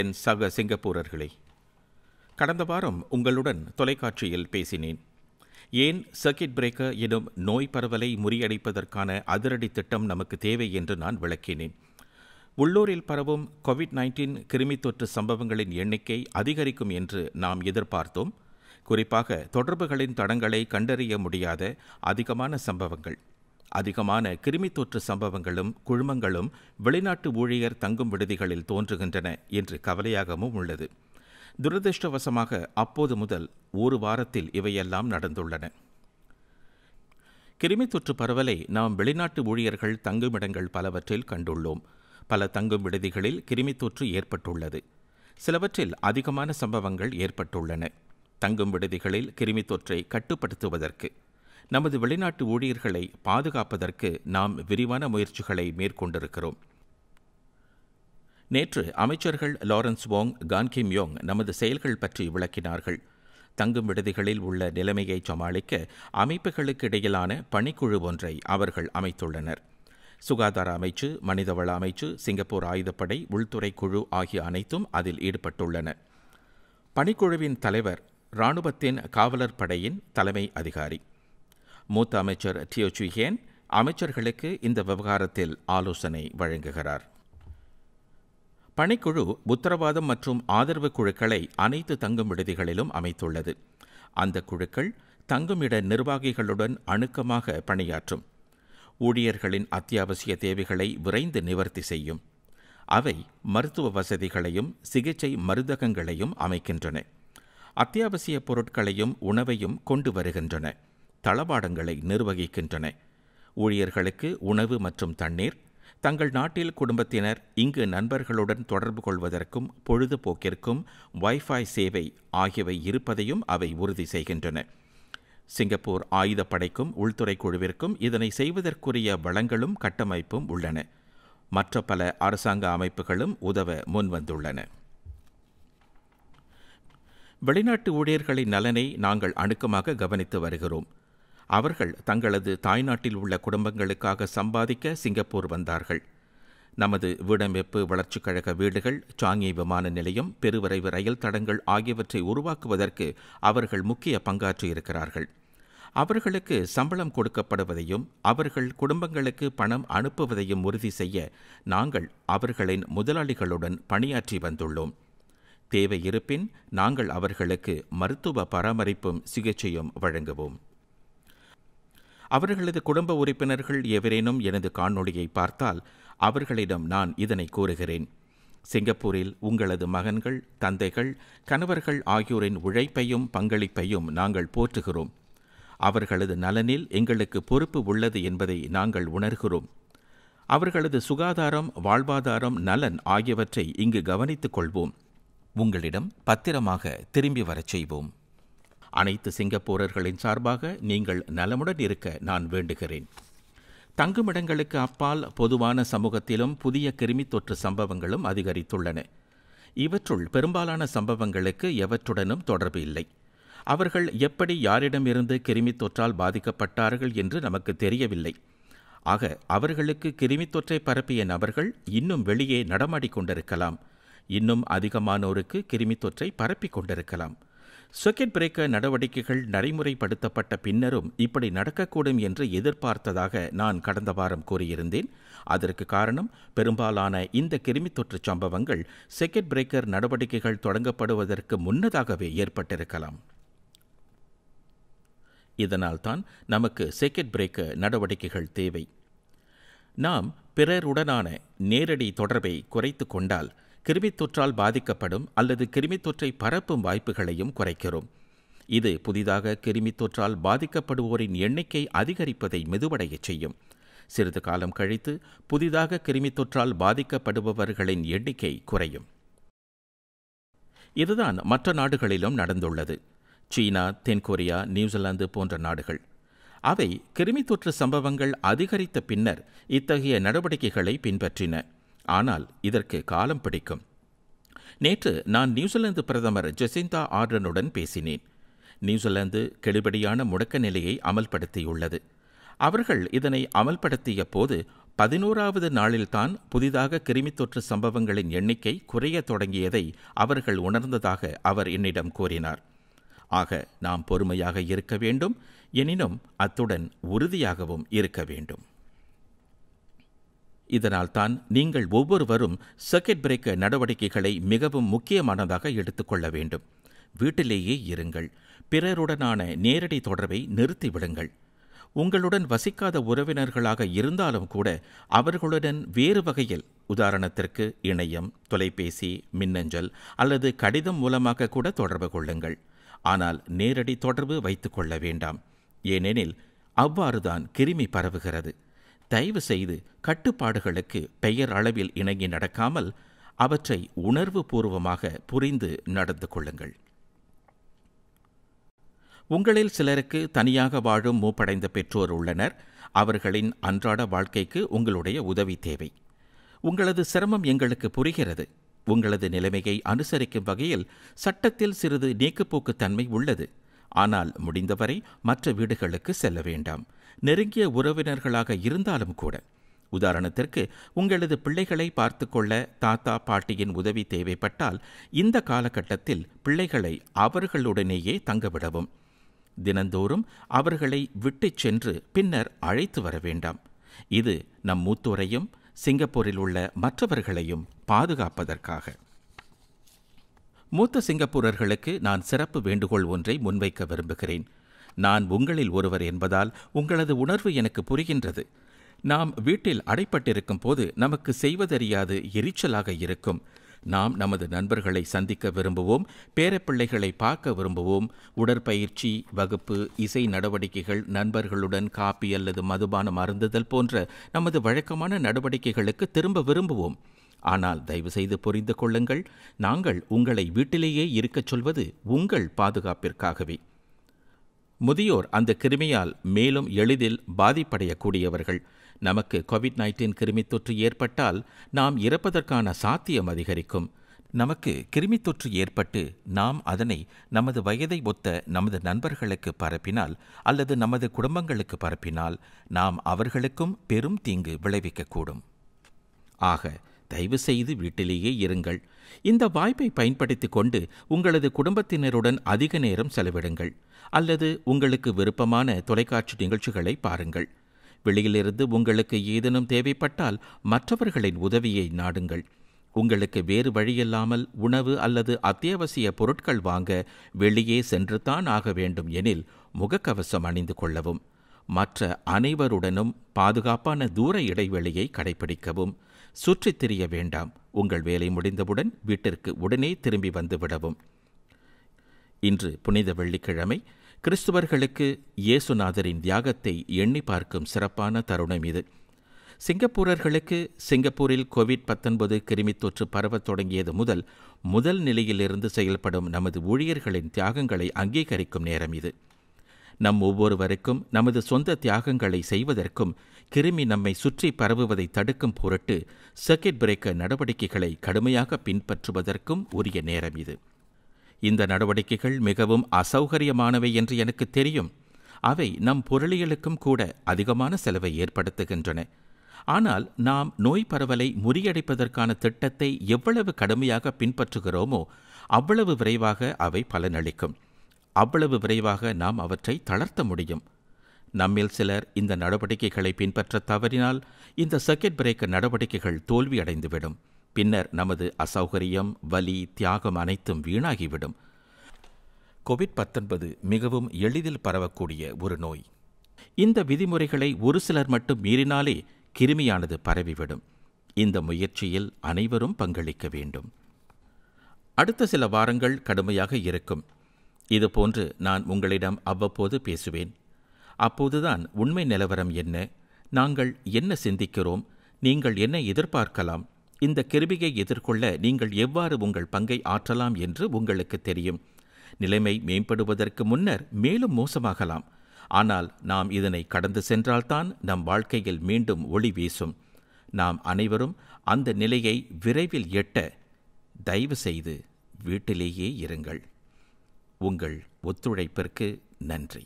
என் சக சிங்கப்பூரர்களே கடந்த வாரம் உங்களுடன் தொலைக்காட்சியில் பேசினேன் ஏன் சர்க்கிட் பிரேக்கர் எனும் நோய் பரவலை முறியடிப்பதற்கான அதிரடி திட்டம் நமக்கு தேவை என்று நான் விளக்கினேன் உள்ளூரில் பரவும் கோவிட் நைன்டீன் கிருமித்தொற்று சம்பவங்களின் எண்ணிக்கை அதிகரிக்கும் என்று நாம் எதிர்பார்த்தோம் குறிப்பாக தொடர்புகளின் தடங்களை கண்டறிய முடியாத அதிகமான சம்பவங்கள் அதிகமான கிருமி தொற்று சம்பவங்களும் குழுமங்களும் வெளிநாட்டு ஊழியர் தங்கும் விடுதிகளில் தோன்றுகின்றன என்று கவலையாகவும் உள்ளது துரதிருஷ்டவசமாக அப்போது முதல் ஒரு வாரத்தில் இவையெல்லாம் நடந்துள்ளன கிருமி தொற்று பரவலை நாம் வெளிநாட்டு ஊழியர்கள் தங்குமிடங்கள் பலவற்றில் கண்டுள்ளோம் பல தங்கும் விடுதிகளில் கிருமி தொற்று ஏற்பட்டுள்ளது சிலவற்றில் அதிகமான சம்பவங்கள் ஏற்பட்டுள்ளன தங்கும் விடுதிகளில் கிருமி தொற்றை கட்டுப்படுத்துவதற்கு நமது வெளிநாட்டு ஊழியர்களை பாதுகாப்பதற்கு நாம் விரிவான முயற்சிகளை மேற்கொண்டிருக்கிறோம் நேற்று அமைச்சர்கள் லாரன்ஸ் வாங் கான்கிம் யோங் நமது செயல்கள் பற்றி விளக்கினார்கள் தங்கும் விடுதிகளில் உள்ள நிலைமையை சமாளிக்க அமைப்புகளுக்கு இடையிலான பணிக்குழு ஒன்றை அவர்கள் அமைத்துள்ளனர் சுகாதார அமைச்சு மனிதவள அமைச்சு சிங்கப்பூர் ஆயுதப்படை உள்துறை குழு ஆகிய அனைத்தும் அதில் ஈடுபட்டுள்ளன பணிக்குழுவின் தலைவர் இராணுவத்தின் காவலர் படையின் தலைமை அதிகாரி மூத்த அமைச்சர் டியோ சுஹேன் அமைச்சர்களுக்கு இந்த விவகாரத்தில் ஆலோசனை வழங்குகிறார் பணிக்குழு உத்தரவாதம் மற்றும் ஆதரவு குழுக்களை அனைத்து தங்கும் விடுதிகளிலும் அமைத்துள்ளது அந்த குழுக்கள் தங்குமிட நிர்வாகிகளுடன் அணுக்கமாக பணியாற்றும் ஊழியர்களின் அத்தியாவசிய தேவைகளை விரைந்து நிவர்த்தி செய்யும் அவை மருத்துவ வசதிகளையும் சிகிச்சை மருந்தகங்களையும் அமைக்கின்றன அத்தியாவசிய பொருட்களையும் உணவையும் கொண்டு வருகின்றன தளவாடங்களை நிர்வகிக்கின்றன ஊழியர்களுக்கு உணவு மற்றும் தண்ணீர் தங்கள் நாட்டில் குடும்பத்தினர் இங்கு நண்பர்களுடன் தொடர்பு கொள்வதற்கும் பொழுதுபோக்கிற்கும் வைஃபை சேவை ஆகியவை இருப்பதையும் அவை உறுதி செய்கின்றன சிங்கப்பூர் ஆயுதப்படைக்கும் உள்துறை குழுவிற்கும் இதனை செய்வதற்குரிய வளங்களும் கட்டமைப்பும் உள்ளன மற்ற பல அரசாங்க அமைப்புகளும் உதவ முன்வந்துள்ளன வெளிநாட்டு ஊழியர்களின் நலனை நாங்கள் அணுக்கமாக கவனித்து வருகிறோம் அவர்கள் தங்களது தாய்நாட்டில் உள்ள குடும்பங்களுக்காக சம்பாதிக்க சிங்கப்பூர் வந்தார்கள் நமது வீடமைப்பு வளர்ச்சிக் கழக வீடுகள் சாங்கி விமான நிலையம் பெருவரைவு ரயில் தடங்கள் ஆகியவற்றை உருவாக்குவதற்கு அவர்கள் முக்கிய பங்காற்றியிருக்கிறார்கள் அவர்களுக்கு சம்பளம் கொடுக்கப்படுவதையும் அவர்கள் குடும்பங்களுக்கு பணம் அனுப்புவதையும் உறுதி செய்ய நாங்கள் அவர்களின் முதலாளிகளுடன் பணியாற்றி வந்துள்ளோம் தேவை இருப்பின் நாங்கள் அவர்களுக்கு மருத்துவ பராமரிப்பும் சிகிச்சையும் வழங்குவோம் அவர்களது குடும்ப உறுப்பினர்கள் எவரேனும் எனது காணொளியை பார்த்தால் அவர்களிடம் நான் இதனை கூறுகிறேன் சிங்கப்பூரில் உங்களது மகன்கள் தந்தைகள் கணவர்கள் ஆகியோரின் உழைப்பையும் பங்களிப்பையும் நாங்கள் போற்றுகிறோம் அவர்களது நலனில் எங்களுக்கு பொறுப்பு உள்ளது என்பதை நாங்கள் உணர்கிறோம் அவர்களது சுகாதாரம் வாழ்வாதாரம் நலன் ஆகியவற்றை இங்கு கவனித்துக் கொள்வோம் உங்களிடம் பத்திரமாக திரும்பி வரச் செய்வோம் அனைத்து சிங்கப்பூரர்களின் சார்பாக நீங்கள் நலமுடன் இருக்க நான் வேண்டுகிறேன் தங்குமிடங்களுக்கு அப்பால் பொதுவான சமூகத்திலும் புதிய தொற்று சம்பவங்களும் அதிகரித்துள்ளன இவற்றுள் பெரும்பாலான சம்பவங்களுக்கு எவற்றுடனும் தொடர்பு இல்லை அவர்கள் எப்படி யாரிடமிருந்து தொற்றால் பாதிக்கப்பட்டார்கள் என்று நமக்கு தெரியவில்லை ஆக அவர்களுக்கு தொற்றை பரப்பிய நபர்கள் இன்னும் வெளியே நடமாடிக்கொண்டிருக்கலாம் இன்னும் அதிகமானோருக்கு தொற்றை பரப்பிக் கொண்டிருக்கலாம் சொக்கெட் பிரேக்கர் நடவடிக்கைகள் நடைமுறைப்படுத்தப்பட்ட பின்னரும் இப்படி நடக்கக்கூடும் என்று எதிர்பார்த்ததாக நான் கடந்த வாரம் கூறியிருந்தேன் அதற்கு காரணம் பெரும்பாலான இந்த கிருமி தொற்று சம்பவங்கள் செக்கெட் பிரேக்கர் நடவடிக்கைகள் தொடங்கப்படுவதற்கு முன்னதாகவே ஏற்பட்டிருக்கலாம் இதனால்தான் நமக்கு செக்கெட் பிரேக்கர் நடவடிக்கைகள் தேவை நாம் பிறருடனான நேரடி தொடர்பை குறைத்து கொண்டால் கிருமித் தொற்றால் பாதிக்கப்படும் அல்லது கிருமித் தொற்றை பரப்பும் வாய்ப்புகளையும் குறைக்கிறோம் இது புதிதாக கிருமித் தொற்றால் பாதிக்கப்படுவோரின் எண்ணிக்கை அதிகரிப்பதை மெதுவடையச் செய்யும் சிறிது காலம் கழித்து புதிதாக கிருமித் தொற்றால் பாதிக்கப்படுபவர்களின் எண்ணிக்கை குறையும் இதுதான் மற்ற நாடுகளிலும் நடந்துள்ளது சீனா தென்கொரியா நியூசிலாந்து போன்ற நாடுகள் அவை கிருமித் தொற்று சம்பவங்கள் அதிகரித்த பின்னர் இத்தகைய நடவடிக்கைகளை பின்பற்றின ஆனால் இதற்கு காலம் பிடிக்கும் நேற்று நான் நியூசிலாந்து பிரதமர் ஜெசிந்தா ஆர்டனுடன் பேசினேன் நியூசிலாந்து கெடுபடியான முடக்க நிலையை அமல்படுத்தியுள்ளது அவர்கள் இதனை அமல்படுத்திய போது பதினோராவது நாளில்தான் புதிதாக தொற்று சம்பவங்களின் எண்ணிக்கை குறைய தொடங்கியதை அவர்கள் உணர்ந்ததாக அவர் என்னிடம் கூறினார் ஆக நாம் பொறுமையாக இருக்க வேண்டும் எனினும் அத்துடன் உறுதியாகவும் இருக்க வேண்டும் இதனால்தான் நீங்கள் ஒவ்வொருவரும் சர்க்கெட் பிரேக்கர் நடவடிக்கைகளை மிகவும் முக்கியமானதாக எடுத்துக்கொள்ள வேண்டும் வீட்டிலேயே இருங்கள் பிறருடனான நேரடி தொடர்பை நிறுத்திவிடுங்கள் உங்களுடன் வசிக்காத உறவினர்களாக இருந்தாலும் கூட அவர்களுடன் வேறு வகையில் உதாரணத்திற்கு இணையம் தொலைபேசி மின்னஞ்சல் அல்லது கடிதம் மூலமாக கூட தொடர்பு கொள்ளுங்கள் ஆனால் நேரடி தொடர்பு வைத்துக்கொள்ள வேண்டாம் ஏனெனில் அவ்வாறுதான் கிருமி பரவுகிறது தயவு செய்து கட்டுப்பாடுகளுக்கு பெயர் அளவில் இணங்கி நடக்காமல் அவற்றை உணர்வு பூர்வமாக புரிந்து நடந்து கொள்ளுங்கள் உங்களில் சிலருக்கு தனியாக வாழும் மூப்படைந்த பெற்றோர் உள்ளனர் அவர்களின் அன்றாட வாழ்க்கைக்கு உங்களுடைய உதவி தேவை உங்களது சிரமம் எங்களுக்கு புரிகிறது உங்களது நிலைமையை அனுசரிக்கும் வகையில் சட்டத்தில் சிறிது நீக்குப்போக்குத்தன்மை உள்ளது ஆனால் முடிந்தவரை மற்ற வீடுகளுக்கு செல்ல வேண்டாம் நெருங்கிய உறவினர்களாக இருந்தாலும் கூட உதாரணத்திற்கு உங்களது பிள்ளைகளை பார்த்து கொள்ள தாத்தா பாட்டியின் உதவி தேவைப்பட்டால் இந்த காலகட்டத்தில் பிள்ளைகளை அவர்களுடனேயே தங்கவிடவும் தினந்தோறும் அவர்களை விட்டுச் சென்று பின்னர் அழைத்து வர வேண்டாம் இது நம் மூத்தோரையும் சிங்கப்பூரில் உள்ள மற்றவர்களையும் பாதுகாப்பதற்காக மூத்த சிங்கப்பூரர்களுக்கு நான் சிறப்பு வேண்டுகோள் ஒன்றை முன்வைக்க விரும்புகிறேன் நான் உங்களில் ஒருவர் என்பதால் உங்களது உணர்வு எனக்கு புரிகின்றது நாம் வீட்டில் அடைப்பட்டிருக்கும் போது நமக்கு செய்வதறியாது எரிச்சலாக இருக்கும் நாம் நமது நண்பர்களை சந்திக்க விரும்புவோம் பேரப்பிள்ளைகளை பார்க்க விரும்புவோம் உடற்பயிற்சி வகுப்பு இசை நடவடிக்கைகள் நண்பர்களுடன் காப்பி அல்லது மதுபானம் அருந்துதல் போன்ற நமது வழக்கமான நடவடிக்கைகளுக்கு திரும்ப விரும்புவோம் ஆனால் தயவுசெய்து புரிந்து கொள்ளுங்கள் நாங்கள் உங்களை வீட்டிலேயே இருக்கச் சொல்வது உங்கள் பாதுகாப்பிற்காகவே முதியோர் அந்த கிருமியால் மேலும் எளிதில் பாதிப்படையக்கூடியவர்கள் நமக்கு கோவிட் நைன்டீன் கிருமி தொற்று ஏற்பட்டால் நாம் இறப்பதற்கான சாத்தியம் அதிகரிக்கும் நமக்கு கிருமி தொற்று ஏற்பட்டு நாம் அதனை நமது வயதை ஒத்த நமது நண்பர்களுக்கு பரப்பினால் அல்லது நமது குடும்பங்களுக்கு பரப்பினால் நாம் அவர்களுக்கும் பெரும் தீங்கு விளைவிக்கக்கூடும் ஆக தயவு செய்து வீட்டிலேயே இருங்கள் இந்த வாய்ப்பை பயன்படுத்தி கொண்டு உங்களது குடும்பத்தினருடன் அதிக நேரம் செலவிடுங்கள் அல்லது உங்களுக்கு விருப்பமான தொலைக்காட்சி நிகழ்ச்சிகளை பாருங்கள் வெளியிலிருந்து உங்களுக்கு ஏதேனும் தேவைப்பட்டால் மற்றவர்களின் உதவியை நாடுங்கள் உங்களுக்கு வேறு வழியில்லாமல் உணவு அல்லது அத்தியாவசிய பொருட்கள் வாங்க வெளியே சென்றுதான் ஆக வேண்டும் எனில் முகக்கவசம் அணிந்து கொள்ளவும் மற்ற அனைவருடனும் பாதுகாப்பான தூர இடைவெளியை கடைபிடிக்கவும் சுற்றித் திரிய வேண்டாம் உங்கள் வேலை முடிந்தவுடன் வீட்டிற்கு உடனே திரும்பி வந்துவிடவும் இன்று புனித வெள்ளிக்கிழமை கிறிஸ்துவர்களுக்கு இயேசுநாதரின் தியாகத்தை எண்ணி பார்க்கும் சிறப்பான தருணம் இது சிங்கப்பூரர்களுக்கு சிங்கப்பூரில் கோவிட் பத்தொன்பது தொற்று பரவத் தொடங்கியது முதல் முதல் நிலையிலிருந்து செயல்படும் நமது ஊழியர்களின் தியாகங்களை அங்கீகரிக்கும் நேரம் இது நம் ஒவ்வொருவருக்கும் நமது சொந்த தியாகங்களை செய்வதற்கும் கிருமி நம்மை சுற்றி பரவுவதை தடுக்கும் பொருட்டு சர்க்கிட் பிரேக்கர் நடவடிக்கைகளை கடுமையாக பின்பற்றுவதற்கும் உரிய நேரம் இது இந்த நடவடிக்கைகள் மிகவும் அசௌகரியமானவை என்று எனக்கு தெரியும் அவை நம் பொருளியலுக்கும் கூட அதிகமான செலவை ஏற்படுத்துகின்றன ஆனால் நாம் நோய் பரவலை முறியடிப்பதற்கான திட்டத்தை எவ்வளவு கடுமையாக பின்பற்றுகிறோமோ அவ்வளவு விரைவாக அவை பலனளிக்கும் அவ்வளவு விரைவாக நாம் அவற்றை தளர்த்த முடியும் நம்மில் சிலர் இந்த நடவடிக்கைகளை பின்பற்ற தவறினால் இந்த சர்க்கெட் பிரேக்கர் நடவடிக்கைகள் தோல்வியடைந்துவிடும் பின்னர் நமது அசௌகரியம் வலி தியாகம் அனைத்தும் வீணாகிவிடும் கோவிட் பத்தொன்பது மிகவும் எளிதில் பரவக்கூடிய ஒரு நோய் இந்த விதிமுறைகளை ஒரு சிலர் மட்டும் மீறினாலே கிருமியானது பரவிவிடும் இந்த முயற்சியில் அனைவரும் பங்களிக்க வேண்டும் அடுத்த சில வாரங்கள் கடுமையாக இருக்கும் இதுபோன்று நான் உங்களிடம் அவ்வப்போது பேசுவேன் அப்போதுதான் உண்மை நிலவரம் என்ன நாங்கள் என்ன சிந்திக்கிறோம் நீங்கள் என்ன எதிர்பார்க்கலாம் இந்த கிருபியை எதிர்கொள்ள நீங்கள் எவ்வாறு உங்கள் பங்கை ஆற்றலாம் என்று உங்களுக்கு தெரியும் நிலைமை மேம்படுவதற்கு முன்னர் மேலும் மோசமாகலாம் ஆனால் நாம் இதனை கடந்து சென்றால்தான் நம் வாழ்க்கையில் மீண்டும் ஒளி வீசும் நாம் அனைவரும் அந்த நிலையை விரைவில் எட்ட தயவு செய்து வீட்டிலேயே இருங்கள் உங்கள் ஒத்துழைப்பிற்கு நன்றி